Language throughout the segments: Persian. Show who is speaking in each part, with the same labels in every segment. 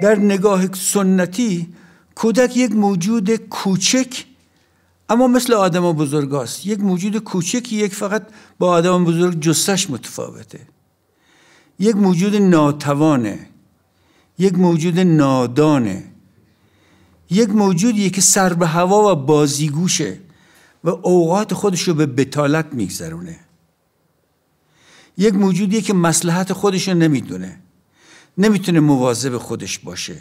Speaker 1: در نگاه سنتی کودک یک موجود کوچک اما مثل آدم بزرگ است یک موجود کوچکی یک فقط با آدم بزرگ جستش متفاوته یک موجود ناتوانه یک موجود نادانه یک موجودیه که سر به هوا و بازیگوشه و اوقات خودش رو به بتالت میگذرونه یک موجودیه که مسلحت خودش رو نمیدونه نمیتونه مواظب خودش باشه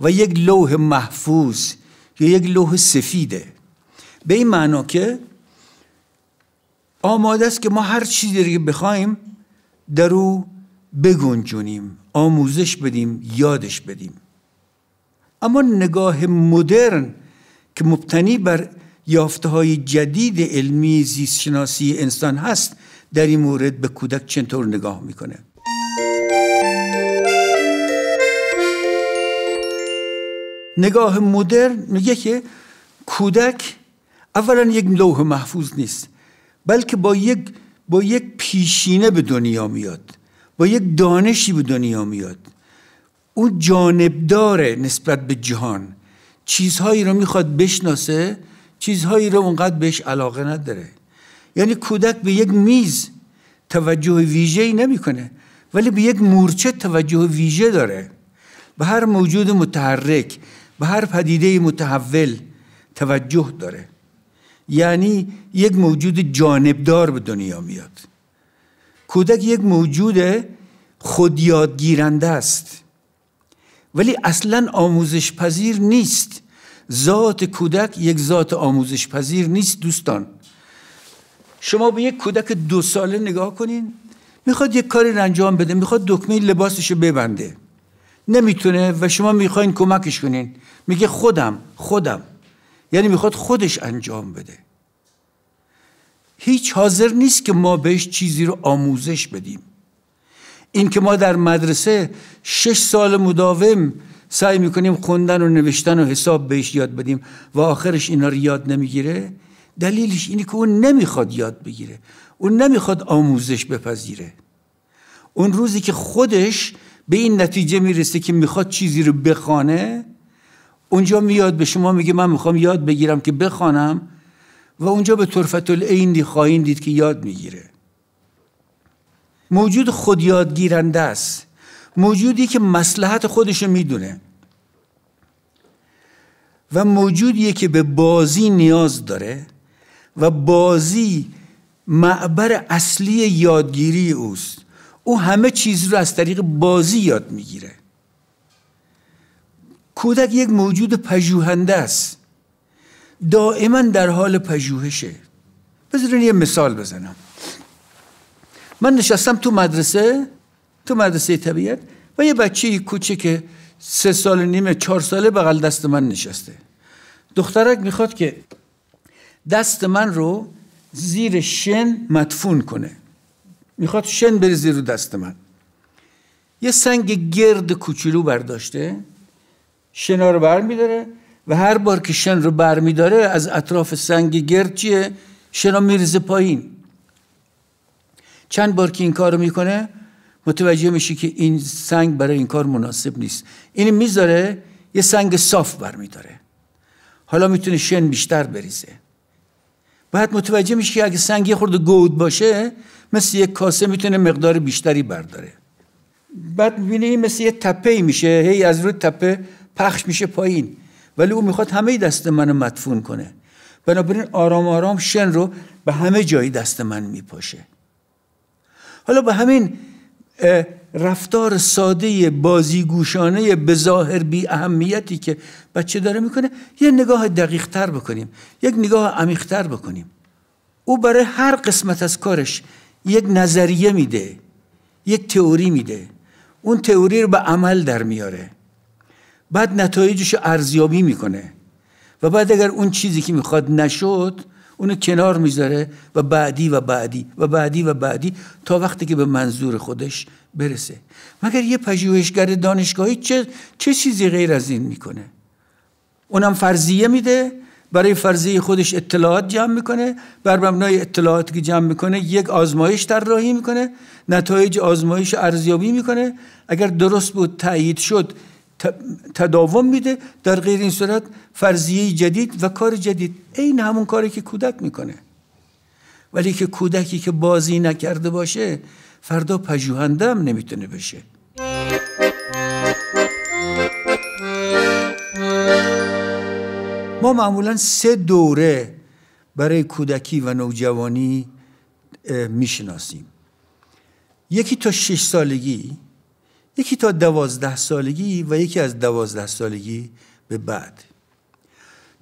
Speaker 1: و یک لوح محفوظ یا یک لوح سفیده به این معنا که آماده است که ما هر چیزی که بخوایم در او بگنجونیم آموزش بدیم یادش بدیم اما نگاه مدرن که مبتنی بر یافته های جدید علمی زیستشناسی انسان هست در این مورد به کودک چطور نگاه میکنه نگاه مدرن میگه که کودک اولا یک لوح محفوظ نیست بلکه با یک با یک پیشینه به دنیا میاد با یک دانشی به دنیا میاد او جانبداره نسبت به جهان چیزهایی رو میخواد بشناسه چیزهایی رو اونقدر بهش علاقه نداره یعنی کودک به یک میز توجه ویژه ای نمیکنه ولی به یک مورچه توجه ویژه داره به هر موجود متحرک به هر پدیده متحول توجه داره یعنی یک موجود جانبدار به دنیا میاد کودک یک موجود خودیادگیرنده است ولی اصلا آموزش پذیر نیست ذات کودک یک ذات آموزش پذیر نیست دوستان شما به یک کودک دو ساله نگاه کنین میخواد یک کاری انجام بده میخواد دکمه لباسش ببنده نمیتونه و شما میخواین کمکش کنین میگه خودم خودم یعنی میخواد خودش انجام بده هیچ حاضر نیست که ما بهش چیزی رو آموزش بدیم این که ما در مدرسه شش سال مداوم سعی میکنیم خوندن و نوشتن و حساب بهش یاد بدیم و آخرش اینا رو یاد نمیگیره دلیلش اینه که اون نمیخواد یاد بگیره اون نمیخواد آموزش بپذیره اون روزی که خودش به این نتیجه میرسه که میخواد چیزی رو بخوانه اونجا میاد به شما میگه من میخوام یاد بگیرم که بخوانم و اونجا به طرفت العین خواهید دید که یاد میگیره موجود خود یادگیرنده است موجودی که مسلحت خودش میدونه و موجودیه که به بازی نیاز داره و بازی معبر اصلی یادگیری اوست او همه چیز رو از طریق بازی یاد میگیره کودک یک موجود پژوهنده است دائما در حال پژوهشه بذارین یه مثال بزنم من نشستم تو مدرسه تو مدرسه طبیعت و یه بچه کوچه که سه سال نیمه چهار ساله بغل دست من نشسته دخترک میخواد که دست من رو زیر شن مدفون کنه میخواد شن بریزه رو دست من یه سنگ گرد کوچولو برداشته شنا رو برمیداره و هر بار که شن رو برمیداره از اطراف سنگ گرد چیه شنا میریزه پایین چند بار که این کار رو میکنه متوجه میشه که این سنگ برای این کار مناسب نیست این میذاره یه سنگ صاف برمیداره حالا میتونه شن بیشتر بریزه بعد متوجه میشه که اگه سنگ یه خورده گود باشه مثل یک کاسه میتونه مقدار بیشتری برداره بعد میبینه این مثل یه تپه میشه هی از روی تپه پخش میشه پایین ولی او میخواد همه دست منو مدفون کنه بنابراین آرام آرام شن رو به همه جایی دست من میپاشه حالا به همین رفتار ساده بازیگوشانه به ظاهر بی اهمیتی که بچه داره میکنه یه نگاه دقیق تر بکنیم یک نگاه عمیق تر بکنیم او برای هر قسمت از کارش یک نظریه میده یک تئوری میده اون تئوری رو به عمل در میاره بعد نتایجش ارزیابی میکنه و بعد اگر اون چیزی که میخواد نشد اونو کنار میذاره و بعدی و بعدی و بعدی و بعدی تا وقتی که به منظور خودش برسه مگر یه پژوهشگر دانشگاهی چه, چه چیزی غیر از این میکنه اونم فرضیه میده برای فرضیه خودش اطلاعات جمع میکنه بر مبنای اطلاعاتی که جمع میکنه یک آزمایش در راهی میکنه نتایج آزمایش ارزیابی میکنه اگر درست بود تایید شد تداوم میده در غیر این صورت فرضیه جدید و کار جدید این همون کاری که کودک میکنه ولی که کودکی که بازی نکرده باشه فردا پژوهنده هم نمیتونه بشه ما معمولا سه دوره برای کودکی و نوجوانی میشناسیم یکی تا شش سالگی یکی تا دوازده سالگی و یکی از دوازده سالگی به بعد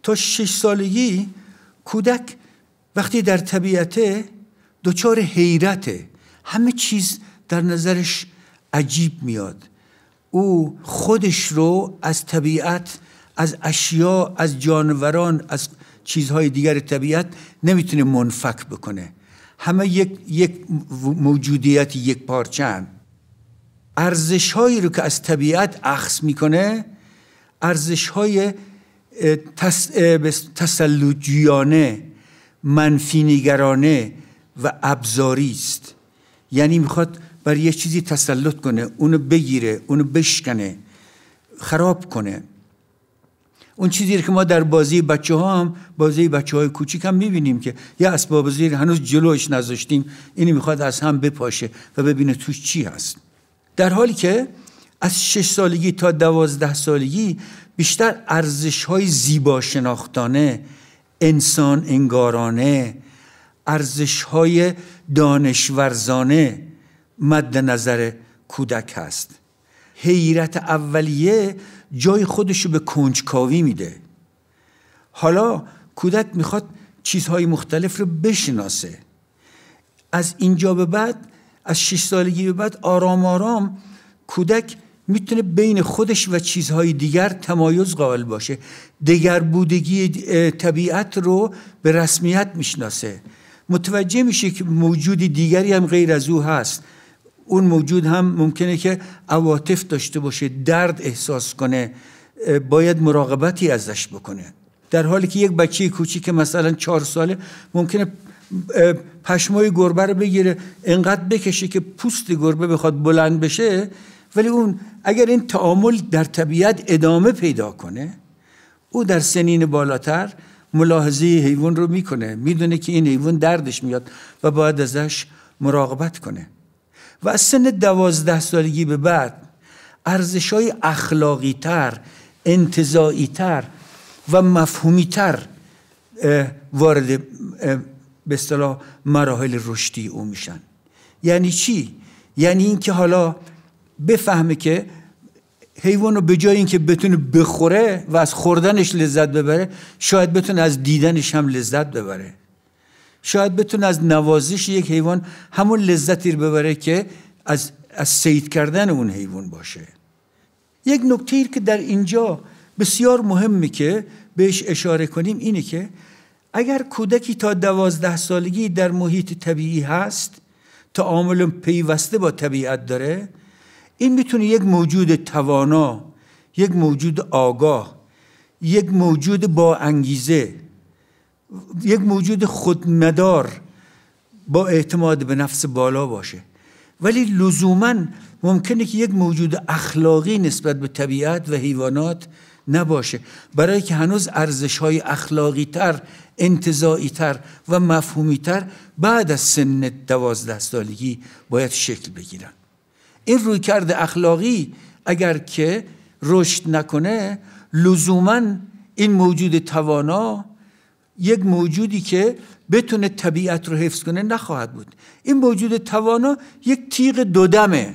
Speaker 1: تا شش سالگی کودک وقتی در طبیعته دچار حیرته همه چیز در نظرش عجیب میاد او خودش رو از طبیعت از اشیا از جانوران از چیزهای دیگر طبیعت نمیتونه منفک بکنه همه یک, یک موجودیت یک پارچند ارزش هایی رو که از طبیعت اخص میکنه ارزش های تس، تسلجیانه منفی و ابزاری است یعنی میخواد بر یه چیزی تسلط کنه اونو بگیره اونو بشکنه خراب کنه اون چیزی که ما در بازی بچه ها هم بازی بچه های کوچیک هم میبینیم که یه اسباب زیر هنوز جلوش نذاشتیم اینی میخواد از هم بپاشه و ببینه توش چی هست در حالی که از شش سالگی تا دوازده سالگی بیشتر ارزش های زیبا شناختانه انسان انگارانه ارزش های دانشورزانه مد نظر کودک هست حیرت اولیه جای خودش رو به کنجکاوی میده حالا کودک میخواد چیزهای مختلف رو بشناسه از اینجا به بعد از شش سالگی به بعد آرام آرام کودک میتونه بین خودش و چیزهای دیگر تمایز قائل باشه دیگر بودگی طبیعت رو به رسمیت میشناسه متوجه میشه که موجودی دیگری هم غیر از او هست اون موجود هم ممکنه که عواطف داشته باشه درد احساس کنه باید مراقبتی ازش بکنه در حالی که یک بچه کوچیک مثلا چهار ساله ممکنه پشمای گربه رو بگیره انقدر بکشه که پوست گربه بخواد بلند بشه ولی اون اگر این تعامل در طبیعت ادامه پیدا کنه او در سنین بالاتر ملاحظه حیوان رو میکنه میدونه که این حیوان دردش میاد و باید ازش مراقبت کنه و از سن دوازده سالگی به بعد ارزش های اخلاقی تر انتظایی تر و مفهومی تر وارد به اصطلاح مراحل رشدی او میشن یعنی چی یعنی اینکه حالا بفهمه که حیوان رو به جای اینکه بتونه بخوره و از خوردنش لذت ببره شاید بتونه از دیدنش هم لذت ببره شاید بتونه از نوازش یک حیوان همون لذتی رو ببره که از, از سید کردن اون حیوان باشه یک نکته که در اینجا بسیار مهمه که بهش اشاره کنیم اینه که اگر کودکی تا دوازده سالگی در محیط طبیعی هست تعامل پیوسته با طبیعت داره این میتونه یک موجود توانا یک موجود آگاه یک موجود با انگیزه یک موجود خودمدار با اعتماد به نفس بالا باشه ولی لزوما ممکنه که یک موجود اخلاقی نسبت به طبیعت و حیوانات نباشه برای که هنوز ارزش های اخلاقی تر انتظایی تر و مفهومی تر بعد از سن دوازده سالگی باید شکل بگیرن این رویکرد اخلاقی اگر که رشد نکنه لزوما این موجود توانا یک موجودی که بتونه طبیعت رو حفظ کنه نخواهد بود این موجود توانا یک تیغ دودمه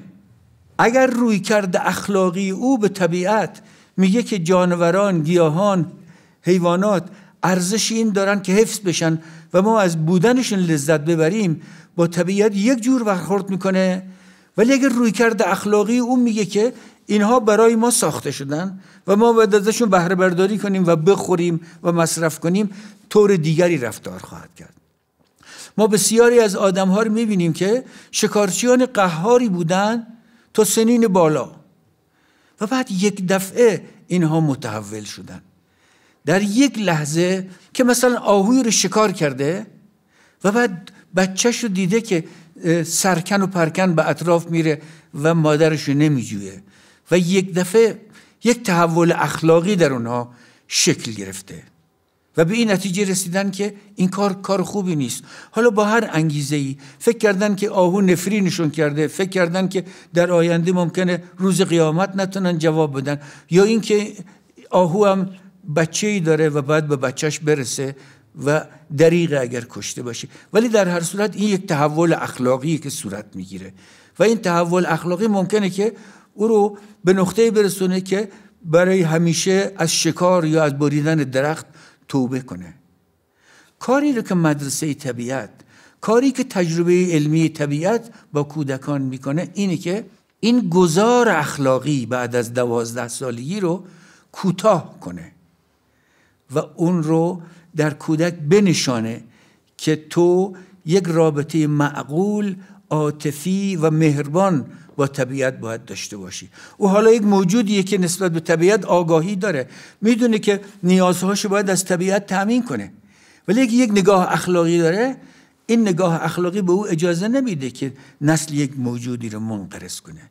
Speaker 1: اگر روی کرده اخلاقی او به طبیعت میگه که جانوران، گیاهان، حیوانات ارزش این دارن که حفظ بشن و ما از بودنشون لذت ببریم با طبیعت یک جور برخورد میکنه ولی اگر روی کرده اخلاقی اون میگه که اینها برای ما ساخته شدن و ما باید ازشون بهره برداری کنیم و بخوریم و مصرف کنیم طور دیگری رفتار خواهد کرد ما بسیاری از آدم ها رو میبینیم که شکارچیان قهاری بودن تا سنین بالا و بعد یک دفعه اینها متحول شدن در یک لحظه که مثلا آهوی رو شکار کرده و بعد بچهش رو دیده که سرکن و پرکن به اطراف میره و مادرش رو نمیجویه و یک دفعه یک تحول اخلاقی در اونها شکل گرفته و به این نتیجه رسیدن که این کار کار خوبی نیست حالا با هر انگیزه ای فکر کردن که آهو نفرینشون کرده فکر کردن که در آینده ممکنه روز قیامت نتونن جواب بدن یا اینکه آهو هم بچه ای داره و بعد به بچهش برسه و دریغ اگر کشته باشه ولی در هر صورت این یک تحول اخلاقی که صورت میگیره و این تحول اخلاقی ممکنه که او رو به نقطه برسونه که برای همیشه از شکار یا از بریدن درخت توبه کنه کاری رو که مدرسه طبیعت کاری که تجربه علمی طبیعت با کودکان میکنه اینه که این گذار اخلاقی بعد از دوازده سالگی رو کوتاه کنه و اون رو در کودک بنشانه که تو یک رابطه معقول عاطفی و مهربان با طبیعت باید داشته باشی او حالا یک موجودیه که نسبت به طبیعت آگاهی داره میدونه که نیازهاش باید از طبیعت تامین کنه ولی اگه یک نگاه اخلاقی داره این نگاه اخلاقی به او اجازه نمیده که نسل یک موجودی رو منقرض کنه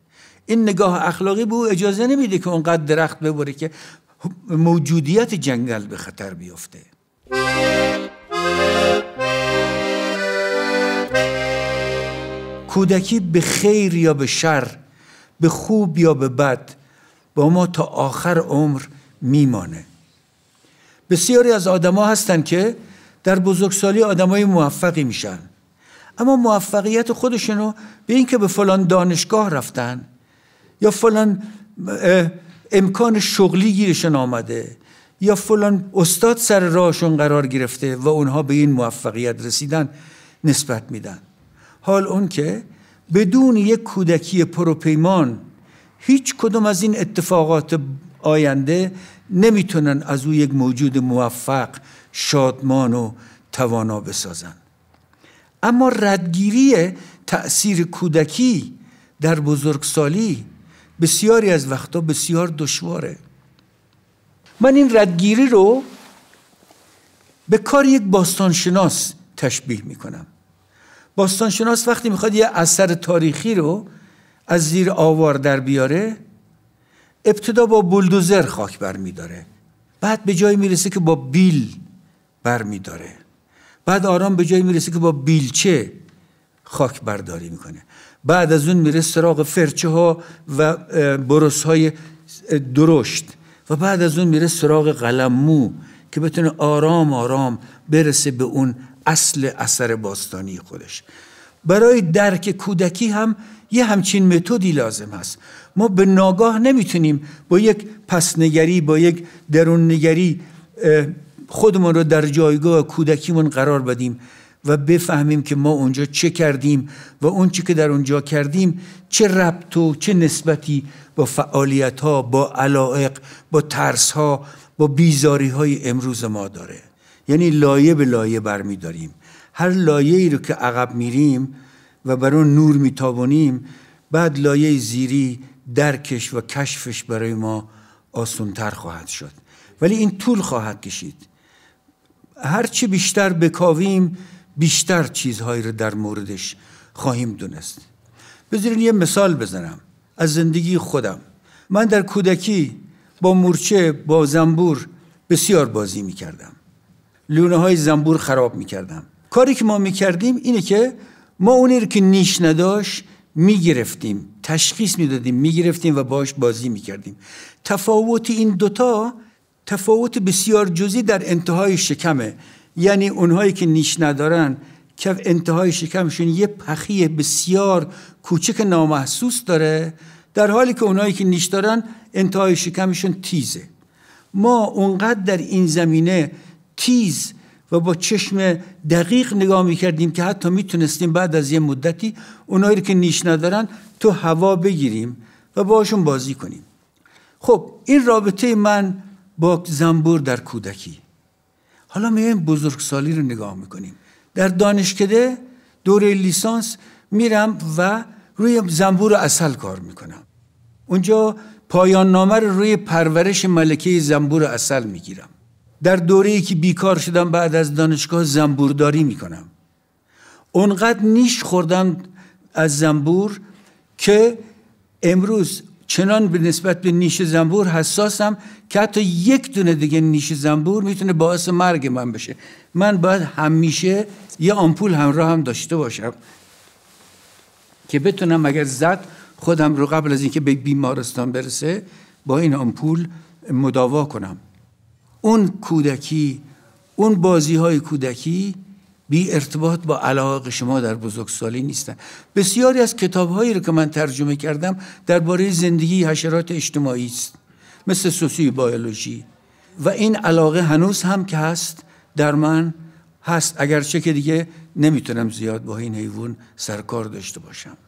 Speaker 1: این نگاه اخلاقی به او اجازه نمیده که اونقدر درخت ببره که موجودیت جنگل به خطر بیفته کودکی به خیر یا به شر به خوب یا به بد با ما تا آخر عمر میمانه بسیاری از آدما هستند که در بزرگسالی آدمای موفقی میشن اما موفقیت خودشونو به اینکه به فلان دانشگاه رفتن یا فلان امکان شغلی گیرشون آمده یا فلان استاد سر راهشون قرار گرفته و اونها به این موفقیت رسیدن نسبت میدن حال اون که بدون یک کودکی پروپیمان هیچ کدوم از این اتفاقات آینده نمیتونن از او یک موجود موفق شادمان و توانا بسازن اما ردگیری تأثیر کودکی در بزرگسالی بسیاری از وقتا بسیار دشواره من این ردگیری رو به کار یک باستانشناس تشبیه میکنم باستانشناس وقتی میخواد یه اثر تاریخی رو از زیر آوار در بیاره ابتدا با بلدوزر خاک بر میداره بعد به جایی میرسه که با بیل بر بعد آرام به جایی میرسه که با بیلچه خاک برداری میکنه بعد از اون میره سراغ فرچه ها و بروس های درشت و بعد از اون میره سراغ مو که بتونه آرام آرام برسه به اون اصل اثر باستانی خودش برای درک کودکی هم یه همچین متدی لازم هست ما به ناگاه نمیتونیم با یک پسنگری با یک دروننگری خودمون رو در جایگاه کودکیمون قرار بدیم و بفهمیم که ما اونجا چه کردیم و اون چی که در اونجا کردیم چه ربط و چه نسبتی با فعالیت ها با علائق با ترس ها با بیزاری های امروز ما داره یعنی لایه به لایه برمیداریم هر لایه ای رو که عقب میریم و بر اون نور میتابونیم بعد لایه زیری درکش و کشفش برای ما آسونتر خواهد شد ولی این طول خواهد کشید هرچه بیشتر بکاویم بیشتر چیزهایی رو در موردش خواهیم دونست بذارین یه مثال بزنم از زندگی خودم من در کودکی با مورچه با زنبور بسیار بازی میکردم لونه های زنبور خراب میکردم کاری که ما میکردیم اینه که ما اونی رو که نیش نداشت میگرفتیم تشخیص میدادیم میگرفتیم و باش بازی میکردیم تفاوت این دوتا تفاوت بسیار جزی در انتهای شکمه یعنی اونهایی که نیش ندارن کف انتهای شکمشون یه پخی بسیار کوچک نامحسوس داره در حالی که اونهایی که نیش دارن انتهای شکمشون تیزه ما اونقدر در این زمینه تیز و با چشم دقیق نگاه میکردیم که حتی میتونستیم بعد از یه مدتی اونایی که نیش ندارن تو هوا بگیریم و باشون بازی کنیم خب این رابطه من با زنبور در کودکی حالا میایم بزرگسالی رو نگاه میکنیم در دانشکده دوره لیسانس میرم و روی زنبور اصل کار میکنم اونجا پایان نامه رو روی پرورش ملکه زنبور اصل میگیرم در دوره ای که بیکار شدم بعد از دانشگاه زنبورداری میکنم اونقدر نیش خوردم از زنبور که امروز چنان به نسبت به نیش زنبور حساسم که حتی یک دونه دیگه نیش زنبور میتونه باعث مرگ من بشه من باید همیشه یه آمپول همراه هم داشته باشم که بتونم اگر زد خودم رو قبل از اینکه به بیمارستان برسه با این آمپول مداوا کنم اون کودکی اون بازی های کودکی بی ارتباط با علاقه شما در بزرگسالی نیستن بسیاری از کتاب هایی رو که من ترجمه کردم درباره زندگی حشرات اجتماعی است مثل سوسی بیولوژی و این علاقه هنوز هم که هست در من هست اگرچه که دیگه نمیتونم زیاد با این حیوان سرکار داشته باشم